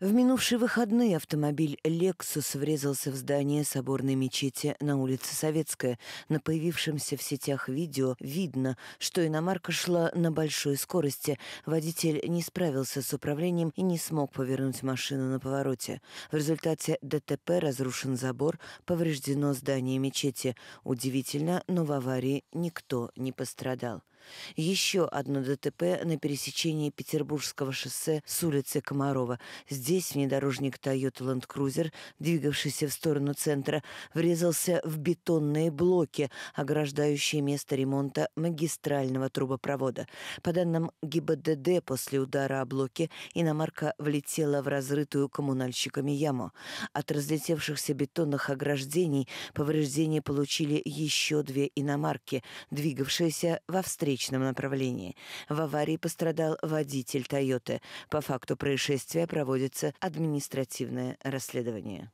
В минувшие выходные автомобиль «Лексус» врезался в здание соборной мечети на улице Советская. На появившемся в сетях видео видно, что иномарка шла на большой скорости. Водитель не справился с управлением и не смог повернуть машину на повороте. В результате ДТП разрушен забор, повреждено здание мечети. Удивительно, но в аварии никто не пострадал. Еще одно ДТП на пересечении Петербургского шоссе с улицы Комарова. Здесь внедорожник Toyota Land Cruiser, двигавшийся в сторону центра, врезался в бетонные блоки, ограждающие место ремонта магистрального трубопровода. По данным ГИБДД, после удара о блоки иномарка влетела в разрытую коммунальщиками яму. От разлетевшихся бетонных ограждений повреждения получили еще две иномарки, двигавшиеся во встречу встречном направлении. В аварии пострадал водитель «Тойоты». По факту происшествия проводится административное расследование.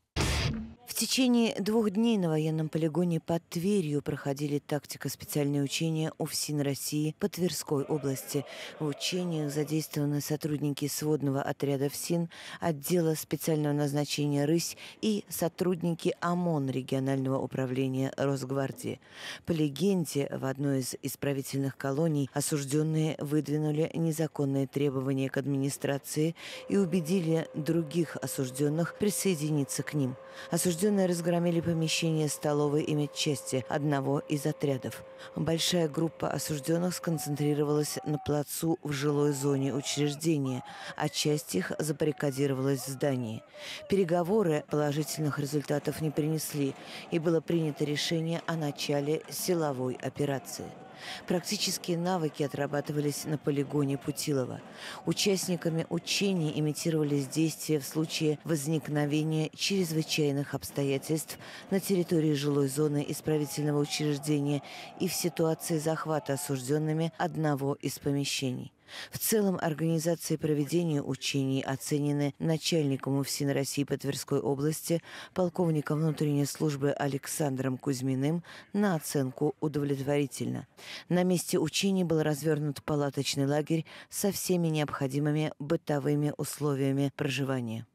В течение двух дней на военном полигоне под Тверью проходили тактико-специальные учения УФСИН России по Тверской области. В учениях задействованы сотрудники сводного отряда ФСИН, отдела специального назначения «Рысь» и сотрудники ОМОН регионального управления Росгвардии. По легенде, в одной из исправительных колоний осужденные выдвинули незаконные требования к администрации и убедили других осужденных присоединиться к ним. Осужденные Осужденные разгромили помещение столовой и медчасти одного из отрядов. Большая группа осужденных сконцентрировалась на плацу в жилой зоне учреждения, а часть их забаррикадировалась в здании. Переговоры положительных результатов не принесли, и было принято решение о начале силовой операции. Практические навыки отрабатывались на полигоне Путилова. Участниками учений имитировались действия в случае возникновения чрезвычайных обстоятельств на территории жилой зоны исправительного учреждения и в ситуации захвата осужденными одного из помещений. В целом, организация проведения учений оценены начальником УФСИН России по Тверской области, полковником внутренней службы Александром Кузьминым на оценку удовлетворительно. На месте учений был развернут палаточный лагерь со всеми необходимыми бытовыми условиями проживания.